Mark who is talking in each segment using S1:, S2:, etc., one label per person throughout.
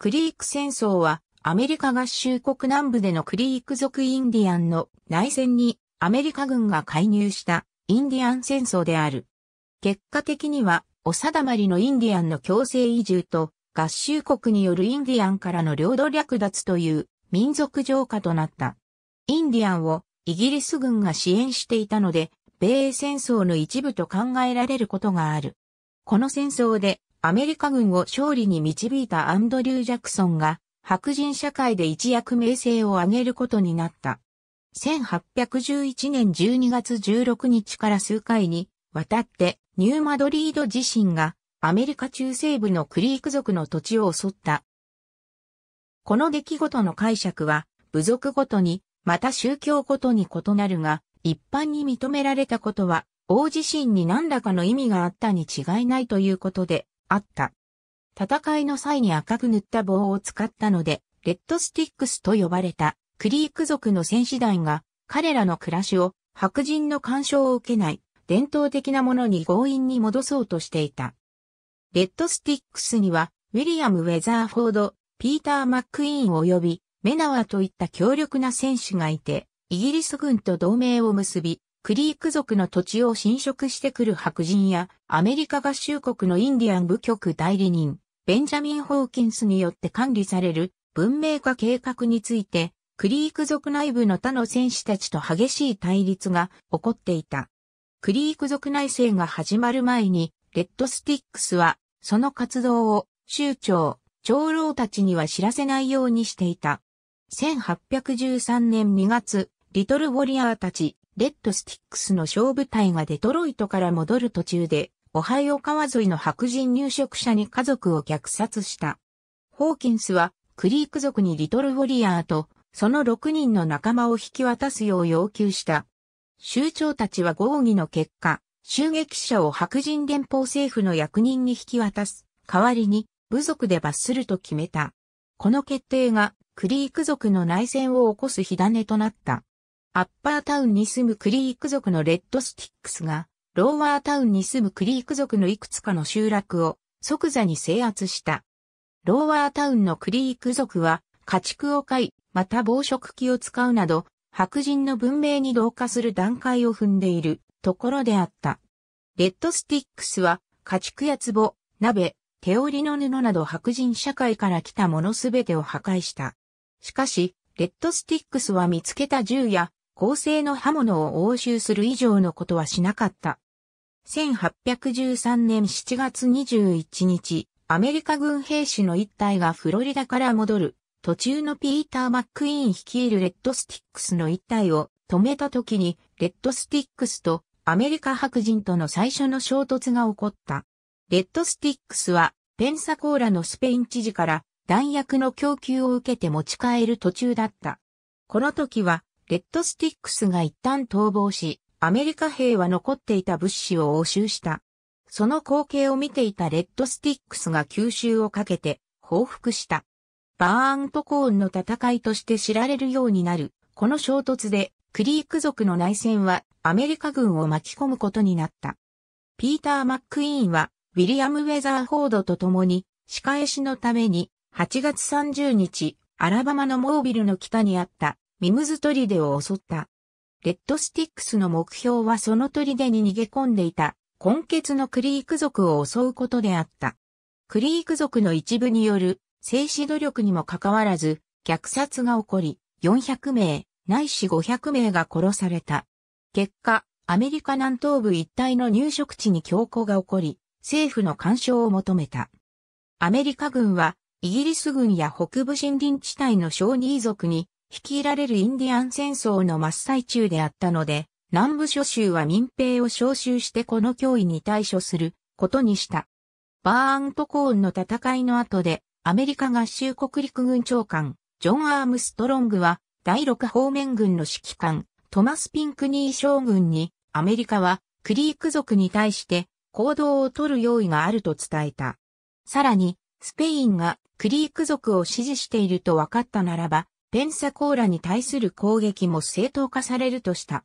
S1: クリーク戦争はアメリカ合衆国南部でのクリーク族インディアンの内戦にアメリカ軍が介入したインディアン戦争である。結果的にはお定まりのインディアンの強制移住と合衆国によるインディアンからの領土略奪という民族浄化となった。インディアンをイギリス軍が支援していたので、米英戦争の一部と考えられることがある。この戦争でアメリカ軍を勝利に導いたアンドリュー・ジャクソンが白人社会で一躍名声を上げることになった。1811年12月16日から数回にわたってニューマドリード自身がアメリカ中西部のクリーク族の土地を襲った。この出来事の解釈は部族ごとにまた宗教ごとに異なるが一般に認められたことは大地震に何らかの意味があったに違いないということであった。戦いの際に赤く塗った棒を使ったので、レッドスティックスと呼ばれたクリーク族の戦士団が彼らの暮らしを白人の干渉を受けない伝統的なものに強引に戻そうとしていた。レッドスティックスにはウィリアム・ウェザーフォード、ピーター・マックイーン及びメナワといった強力な戦士がいて、イギリス軍と同盟を結び、クリーク族の土地を侵食してくる白人や、アメリカ合衆国のインディアン部局代理人、ベンジャミン・ホーキンスによって管理される文明化計画について、クリーク族内部の他の戦士たちと激しい対立が起こっていた。クリーク族内政が始まる前に、レッドスティックスは、その活動を、州長、長老たちには知らせないようにしていた。1813年2月、リトルウォリアーたち、レッドスティックスの小部隊がデトロイトから戻る途中で、オハイオ川沿いの白人入植者に家族を虐殺した。ホーキンスは、クリーク族にリトル・ウォリアーと、その6人の仲間を引き渡すよう要求した。州長たちは合議の結果、襲撃者を白人連邦政府の役人に引き渡す。代わりに、部族で罰すると決めた。この決定が、クリーク族の内戦を起こす火種となった。アッパータウンに住むクリーク族のレッドスティックスが、ローワータウンに住むクリーク族のいくつかの集落を即座に制圧した。ローワータウンのクリーク族は、家畜を飼い、また防食器を使うなど、白人の文明に同化する段階を踏んでいるところであった。レッドスティックスは家畜や壺、鍋、手織りの布など白人社会から来たものすべてを破壊した。しかし、レッドスティックスは見つけた銃や高性の刃物を押収する以上のことはしなかった。1813年7月21日、アメリカ軍兵士の一隊がフロリダから戻る、途中のピーター・マックイーン率いるレッドスティックスの一隊を止めた時に、レッドスティックスとアメリカ白人との最初の衝突が起こった。レッドスティックスは、ペンサコーラのスペイン知事から弾薬の供給を受けて持ち帰る途中だった。この時は、レッドスティックスが一旦逃亡し、アメリカ兵は残っていた物資を押収した。その光景を見ていたレッドスティックスが吸収をかけて報復した。バーントコーンの戦いとして知られるようになる。この衝突でクリーク族の内戦はアメリカ軍を巻き込むことになった。ピーター・マックイーンはウィリアム・ウェザーフォードと共に仕返しのために8月30日アラバマのモービルの北にあったミムズ砦を襲った。レッドスティックスの目標はその砦に逃げ込んでいた、根血のクリーク族を襲うことであった。クリーク族の一部による、静止努力にもかかわらず、虐殺が起こり、400名、ないし500名が殺された。結果、アメリカ南東部一帯の入植地に強行が起こり、政府の干渉を求めた。アメリカ軍は、イギリス軍や北部森林地帯の小ニー族に率いられるインディアン戦争の真っ最中であったので、南部諸州は民兵を招集してこの脅威に対処することにした。バーントコーンの戦いの後で、アメリカ合衆国陸軍長官、ジョン・アームストロングは、第6方面軍の指揮官、トマス・ピンクニー将軍に、アメリカは、クリーク族に対して、行動を取る用意があると伝えた。さらに、スペインがクリーク族を支持していると分かったならば、ペンサコーラに対する攻撃も正当化されるとした。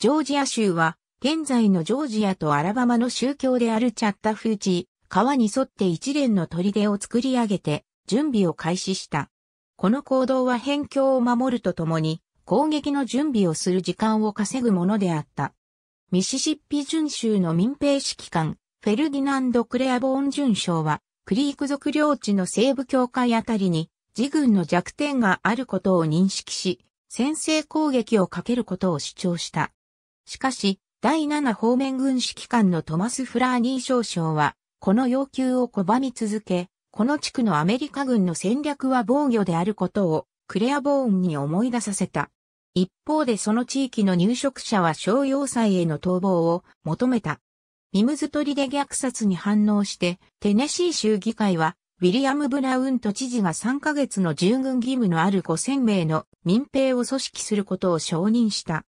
S1: ジョージア州は、現在のジョージアとアラバマの宗教であるチャッタフーチ、川に沿って一連の砦を作り上げて、準備を開始した。この行動は辺境を守るとともに、攻撃の準備をする時間を稼ぐものであった。ミシシッピ準州の民兵指揮官、フェルディナンド・クレアボーン準将は、クリーク族領地の西部境界あたりに、自軍の弱点があることを認識し、先制攻撃をかけることを主張した。しかし、第7方面軍指揮官のトマス・フラーニー少将は、この要求を拒み続け、この地区のアメリカ軍の戦略は防御であることをクレアボーンに思い出させた。一方でその地域の入植者は商用祭への逃亡を求めた。ミムズトリで虐殺に反応して、テネシー州議会はウィリアム・ブラウント知事が3ヶ月の従軍義務のある5000名の民兵を組織することを承認した。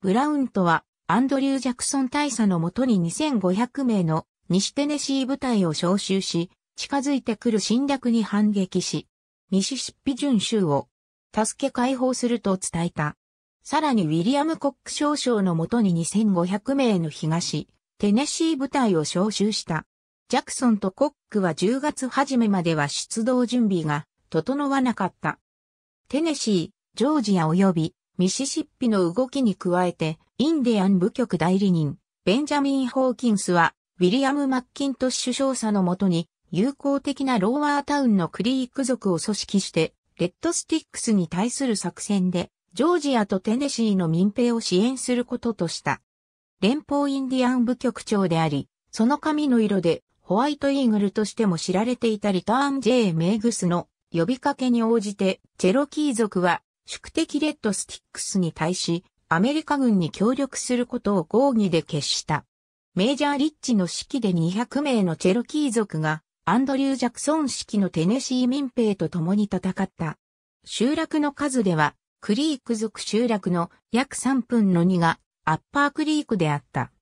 S1: ブラウンとは、アンドリュー・ジャクソン大佐のもとに2500名の西テネシー部隊を招集し、近づいてくる侵略に反撃し、ミシシッピ準州を助け解放すると伝えた。さらにウィリアム・コック少将のもとに2500名の東、テネシー部隊を招集した。ジャクソンとコックは10月初めまでは出動準備が整わなかった。テネシー、ジョージア及びミシシッピの動きに加えて、インディアン部局代理人、ベンジャミン・ホーキンスは、ウィリアム・マッキントッシュ少佐のもとに、友好的なローワータウンのクリーク族を組織して、レッドスティックスに対する作戦で、ジョージアとテネシーの民兵を支援することとした。連邦インディアン部局長であり、その髪の色でホワイトイーグルとしても知られていたリターン J メイグスの呼びかけに応じて、チェロキー族は宿敵レッドスティックスに対し、アメリカ軍に協力することを合議で決した。メジャーリッチの指揮で200名のチェロキー族が、アンドリュー・ジャクソン指揮のテネシー民兵と共に戦った。集落の数では、クリーク族集落の約3分の2がアッパークリークであった。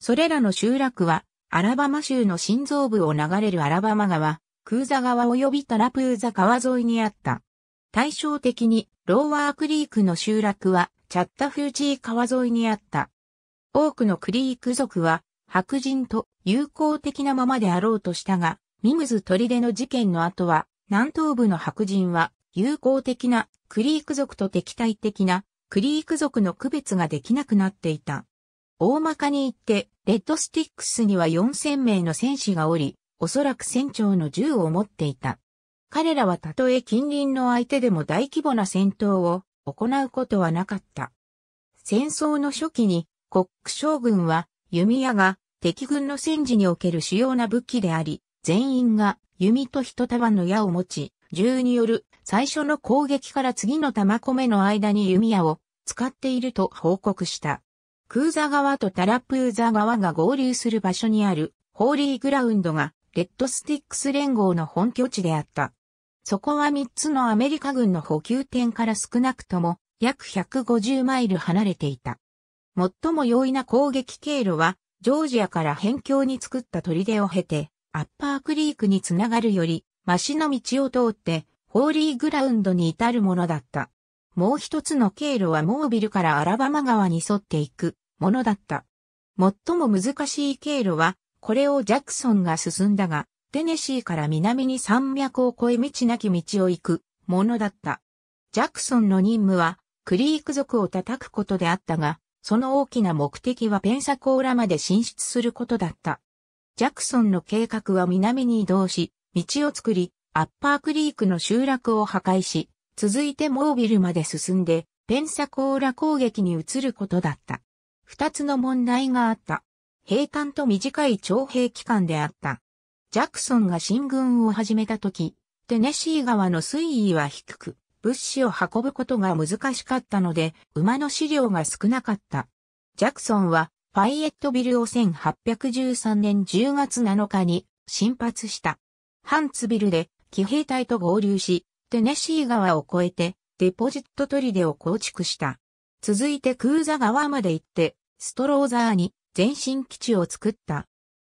S1: それらの集落はアラバマ州の心臓部を流れるアラバマ川、クーザ川及びタラプーザ川沿いにあった。対照的に、ローワークリークの集落は、チャッタフーチー川沿いにあった。多くのクリーク族は、白人と友好的なままであろうとしたが、ミムズ砦の事件の後は、南東部の白人は、友好的なクリーク族と敵対的なクリーク族の区別ができなくなっていた。大まかに言って、レッドスティックスには4000名の戦士がおり、おそらく船長の銃を持っていた。彼らはたとえ近隣の相手でも大規模な戦闘を行うことはなかった。戦争の初期に国将軍は弓矢が敵軍の戦時における主要な武器であり、全員が弓と一束の矢を持ち、銃による最初の攻撃から次の弾込めの間に弓矢を使っていると報告した。クーザ川とタラプーザ川が合流する場所にあるホーリーグラウンドがレッドスティックス連合の本拠地であった。そこは3つのアメリカ軍の補給点から少なくとも約150マイル離れていた。最も容易な攻撃経路は、ジョージアから辺境に作った砦を経て、アッパークリークにつながるより、マシの道を通って、ホーリーグラウンドに至るものだった。もう一つの経路はモービルからアラバマ川に沿っていく、ものだった。最も難しい経路は、これをジャクソンが進んだが、テネシーから南に山脈を越え道なき道を行くものだった。ジャクソンの任務は、クリーク族を叩くことであったが、その大きな目的はペンサコーラまで進出することだった。ジャクソンの計画は南に移動し、道を作り、アッパークリークの集落を破壊し、続いてモービルまで進んで、ペンサコーラ攻撃に移ることだった。二つの問題があった。閉館と短い徴兵期間であった。ジャクソンが進軍を始めた時、テネシー川の水位は低く、物資を運ぶことが難しかったので、馬の飼料が少なかった。ジャクソンは、ファイエットビルを1813年10月7日に、進発した。ハンツビルで、騎兵隊と合流し、テネシー川を越えて、デポジット砦を構築した。続いてクーザ川まで行って、ストローザーに前進基地を作った。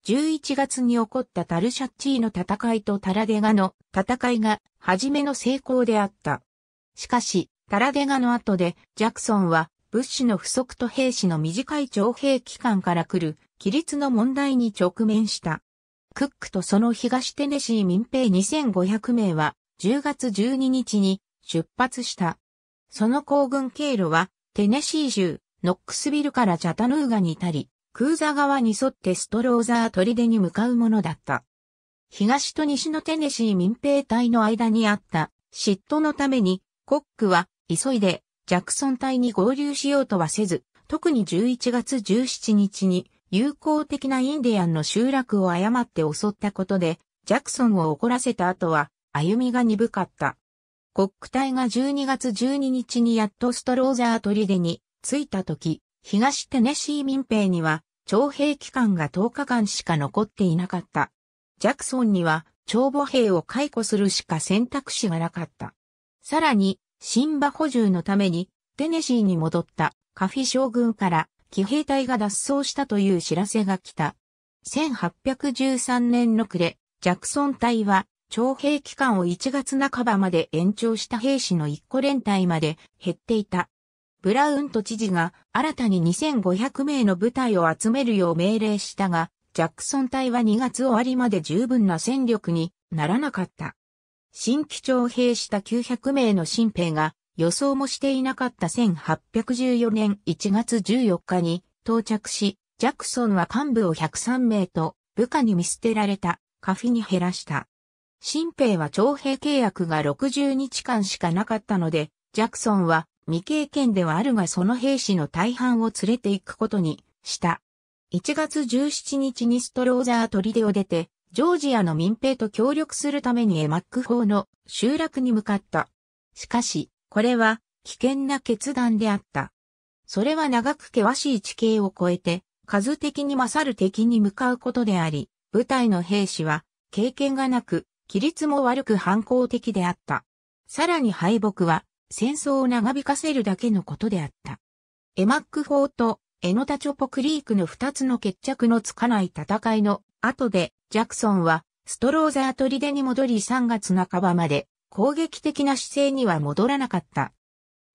S1: 11月に起こったタルシャッチーの戦いとタラデガの戦いが初めの成功であった。しかし、タラデガの後でジャクソンは物資の不足と兵士の短い徴兵期間から来る規律の問題に直面した。クックとその東テネシー民兵2500名は10月12日に出発した。その行軍経路はテネシー州ノックスビルからチャタヌーガに至り、クーザ川に沿ってストローザー砦に向かうものだった。東と西のテネシー民兵隊の間にあった嫉妬のために、コックは急いでジャクソン隊に合流しようとはせず、特に11月17日に友好的なインディアンの集落を誤って襲ったことで、ジャクソンを怒らせた後は歩みが鈍かった。コック隊が12月12日にやっとストローザー砦に着いた時、東テネシー民兵には、徴兵期間が10日間しか残っていなかった。ジャクソンには、長母兵を解雇するしか選択肢がなかった。さらに、新馬補充のために、テネシーに戻ったカフィ将軍から騎兵隊が脱走したという知らせが来た。1813年の暮れ、ジャクソン隊は、徴兵期間を1月半ばまで延長した兵士の一個連隊まで減っていた。ブラウンと知事が新たに2500名の部隊を集めるよう命令したが、ジャクソン隊は2月終わりまで十分な戦力にならなかった。新規徴兵した900名の新兵が予想もしていなかった1814年1月14日に到着し、ジャクソンは幹部を103名と部下に見捨てられたカフィに減らした。新兵は徴兵契約が60日間しかなかったので、ジャクソンは未経験ではあるがその兵士の大半を連れて行くことにした。1月17日にストローザー砦を出て、ジョージアの民兵と協力するためにエマック法の集落に向かった。しかし、これは危険な決断であった。それは長く険しい地形を越えて、数的に勝る敵に向かうことであり、部隊の兵士は経験がなく、規律も悪く反抗的であった。さらに敗北は戦争を長引かせるだけのことであった。エマック法とエノタチョポクリークの二つの決着のつかない戦いの後で、ジャクソンはストローザー出に戻り3月半ばまで攻撃的な姿勢には戻らなかった。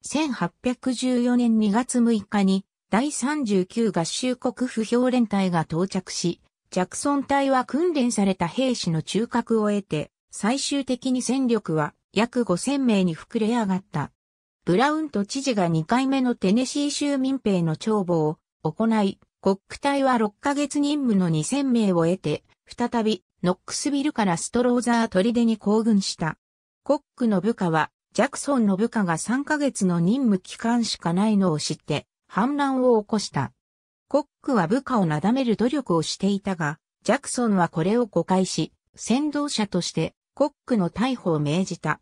S1: 1814年2月6日に第39合衆国不評連隊が到着し、ジャクソン隊は訓練された兵士の中核を得て、最終的に戦力は約5000名に膨れ上がった。ブラウンと知事が2回目のテネシー州民兵の帳簿を行い、コック隊は6ヶ月任務の2000名を得て、再びノックスビルからストローザー砦に行軍した。コックの部下は、ジャクソンの部下が3ヶ月の任務期間しかないのを知って、反乱を起こした。コックは部下をなだめる努力をしていたが、ジャクソンはこれを誤解し、先導者としてコックの逮捕を命じた。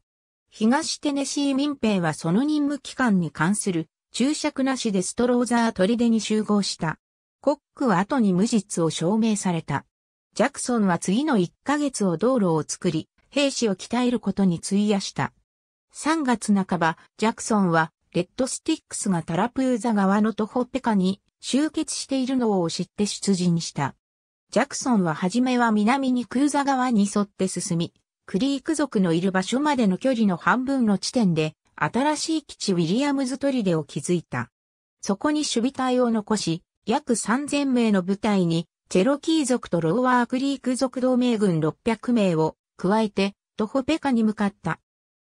S1: 東テネシー民兵はその任務期間に関する注釈なしでストローザー砦に集合した。コックは後に無実を証明された。ジャクソンは次の1ヶ月を道路を作り、兵士を鍛えることに費やした。3月半ば、ジャクソンは、レッドスティックスがタラプーザ側の徒歩ペカに集結しているのを知って出陣した。ジャクソンは初めは南にクーザ側に沿って進み、クリーク族のいる場所までの距離の半分の地点で、新しい基地ウィリアムズ砦を築いた。そこに守備隊を残し、約3000名の部隊に、チェロキー族とローワークリーク族同盟軍600名を加えて、トホペカに向かった。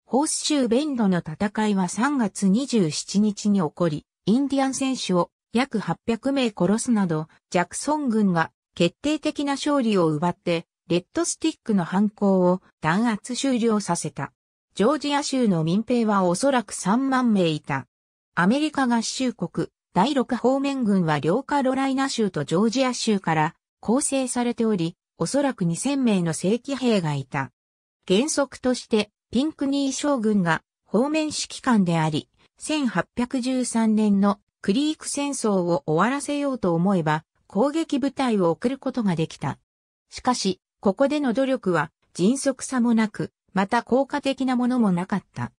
S1: ホース州ベンドの戦いは3月27日に起こり、インディアン選手を約800名殺すなど、ジャクソン軍が決定的な勝利を奪って、レッドスティックの犯行を弾圧終了させた。ジョージア州の民兵はおそらく3万名いた。アメリカ合衆国、第6方面軍は両カロライナ州とジョージア州から構成されており、おそらく2000名の正規兵がいた。原則として、ピンクニー将軍が方面指揮官であり、1813年のクリーク戦争を終わらせようと思えば、攻撃部隊を送ることができた。しかし、ここでの努力は迅速さもなく、また効果的なものもなかった。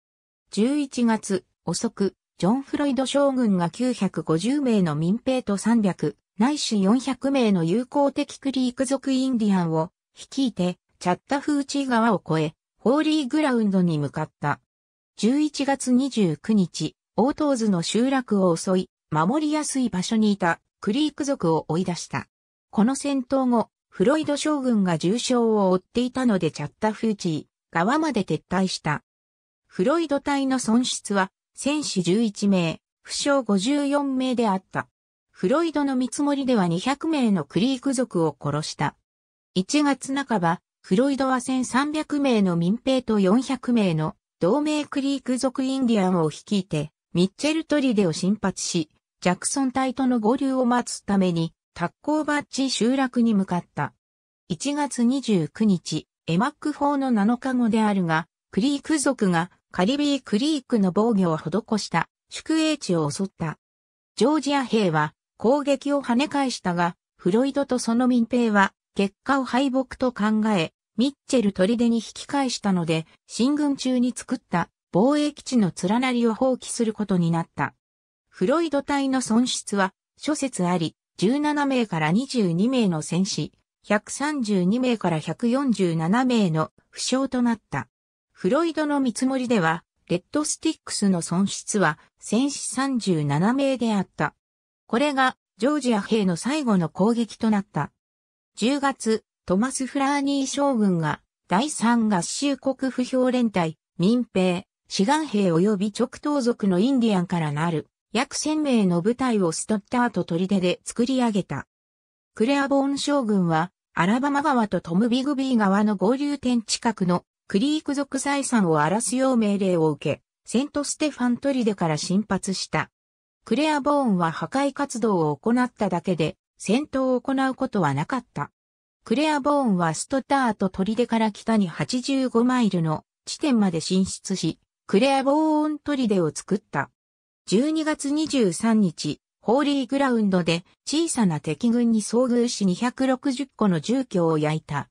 S1: 11月、遅く、ジョン・フロイド将軍が950名の民兵と300、ないし400名の友好的クリーク族インディアンを率いて、チャッタフーチ川を越え、ホーリーグラウンドに向かった。11月29日、オートーズの集落を襲い、守りやすい場所にいたクリーク族を追い出した。この戦闘後、フロイド将軍が重傷を負っていたのでチャッタフーチー側まで撤退した。フロイド隊の損失は戦士11名、負傷54名であった。フロイドの見積もりでは200名のクリーク族を殺した。1月半ば、フロイドは1300名の民兵と400名の同盟クリーク族インディアンを率いて、ミッチェルトリデを進発し、ジャクソン隊との合流を待つために、タッコーバッチ集落に向かった。1月29日、エマック法の7日後であるが、クリーク族がカリビークリークの防御を施した宿営地を襲った。ジョージア兵は攻撃を跳ね返したが、フロイドとその民兵は結果を敗北と考え、ミッチェル砦に引き返したので、進軍中に作った防衛基地の連なりを放棄することになった。フロイド隊の損失は諸説あり、17名から22名の戦死、132名から147名の負傷となった。フロイドの見積もりでは、レッドスティックスの損失は戦死37名であった。これがジョージア兵の最後の攻撃となった。10月、トマス・フラーニー将軍が第3合衆国不評連隊、民兵、志願兵及び直東族のインディアンからなる約1000名の部隊をストッターと砦で作り上げた。クレアボーン将軍は、アラバマ川とトムビグビー川の合流点近くのクリーク族財産を荒らすよう命令を受け、セントステファン砦から進発した。クレアボーンは破壊活動を行っただけで、戦闘を行うことはなかった。クレアボーンはストッターと砦から北に85マイルの地点まで進出し、クレアボーン砦を作った。12月23日、ホーリーグラウンドで小さな敵軍に遭遇し260個の住居を焼いた。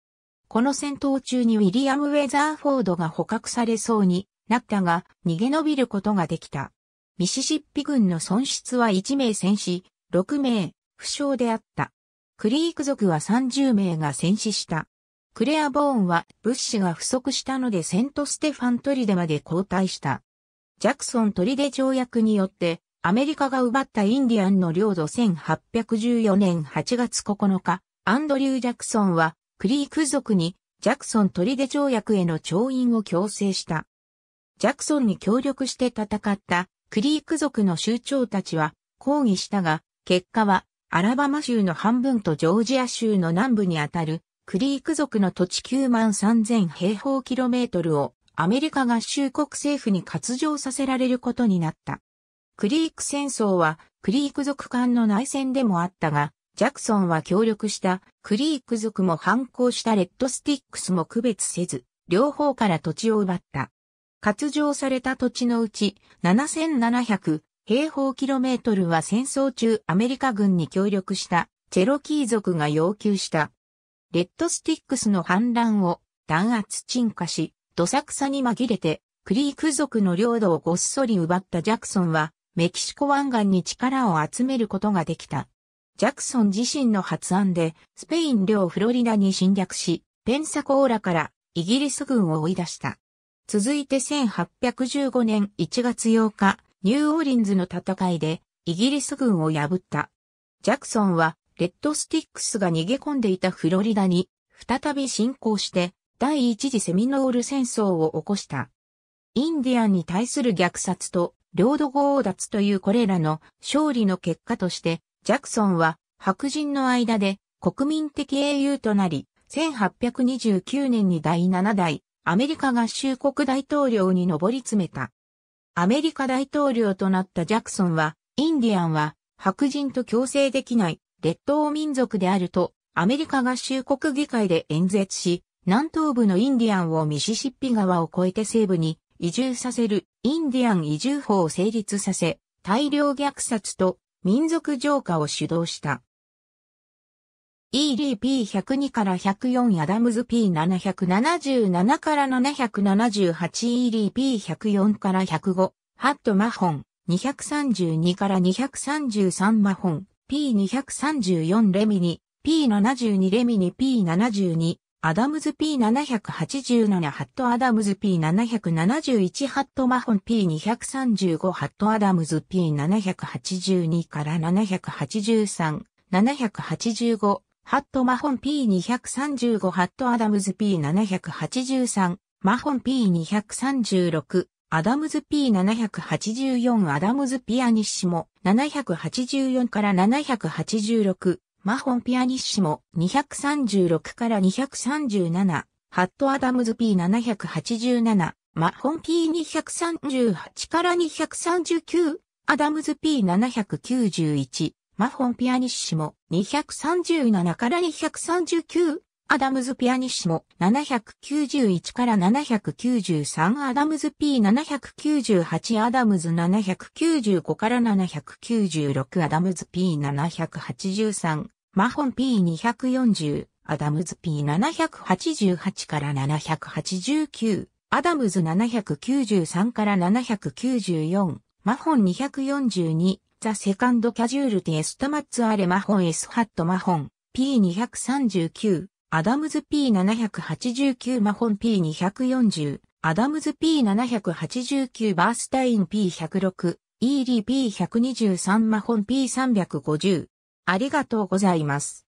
S1: この戦闘中にウィリアム・ウェザーフォードが捕獲されそうになったが逃げ延びることができた。ミシシッピ軍の損失は1名戦死、6名、負傷であった。クリーク族は30名が戦死した。クレア・ボーンは物資が不足したのでセント・ステファントリデまで交代した。ジャクソン出条約によって、アメリカが奪ったインディアンの領土1814年8月9日、アンドリュー・ジャクソンは、クリーク族に、ジャクソン出条約への調印を強制した。ジャクソンに協力して戦った、クリーク族の州長たちは、抗議したが、結果は、アラバマ州の半分とジョージア州の南部にあたる、クリーク族の土地9万3000平方キロメートルをアメリカ合衆国政府に割譲させられることになった。クリーク戦争はクリーク族間の内戦でもあったが、ジャクソンは協力したクリーク族も反抗したレッドスティックスも区別せず、両方から土地を奪った。割譲された土地のうち7700平方キロメートルは戦争中アメリカ軍に協力したチェロキー族が要求した。レッドスティックスの反乱を弾圧鎮火し、どさくさに紛れて、クリーク族の領土をごっそり奪ったジャクソンは、メキシコ湾岸に力を集めることができた。ジャクソン自身の発案で、スペイン領フロリダに侵略し、ペンサコーラからイギリス軍を追い出した。続いて1815年1月8日、ニューオーリンズの戦いで、イギリス軍を破った。ジャクソンは、レッドスティックスが逃げ込んでいたフロリダに、再び侵攻して、第一次セミノール戦争を起こした。インディアンに対する虐殺と領土強奪というこれらの勝利の結果として、ジャクソンは白人の間で国民的英雄となり、1829年に第7代アメリカ合衆国大統領に上り詰めた。アメリカ大統領となったジャクソンは、インディアンは白人と共生できない列島民族であるとアメリカ合衆国議会で演説し、南東部のインディアンをミシシッピ川を越えて西部に移住させるインディアン移住法を成立させ、大量虐殺と民族浄化を主導した。EDP102 から104アダムズ P777 から778 EDP104 から105ハットマホン232から233マホン P234 レミニ P72 レミニ P72 アダムズ P787 ハットアダムズ P771 ハットマホン P235 ハットアダムズ P782 から783、785ハットマホン P235 ハットアダムズ P783 マホン P236 アダムズ P784 アダムズピアニッシモ784から786マホンピアニッシモ236から237、ハットアダムズ P787、マホン P238 から239、アダムズ P791、マホンピアニッシモ237から239、アダムズ・ピアニッシモ791から793アダムズ P798 アダムズ795から796アダムズ P783 マホン P240 アダムズ P788 から789アダムズ793から794マホン242ザ・セカンド・キャジュールテエスト・マッツ・アレ・マホン・エス・ハット・マホン P239 アダムズ P789 マホン P240、アダムズ P789 バースタイン P106、イーリー P123 マホン P350。ありがとうございます。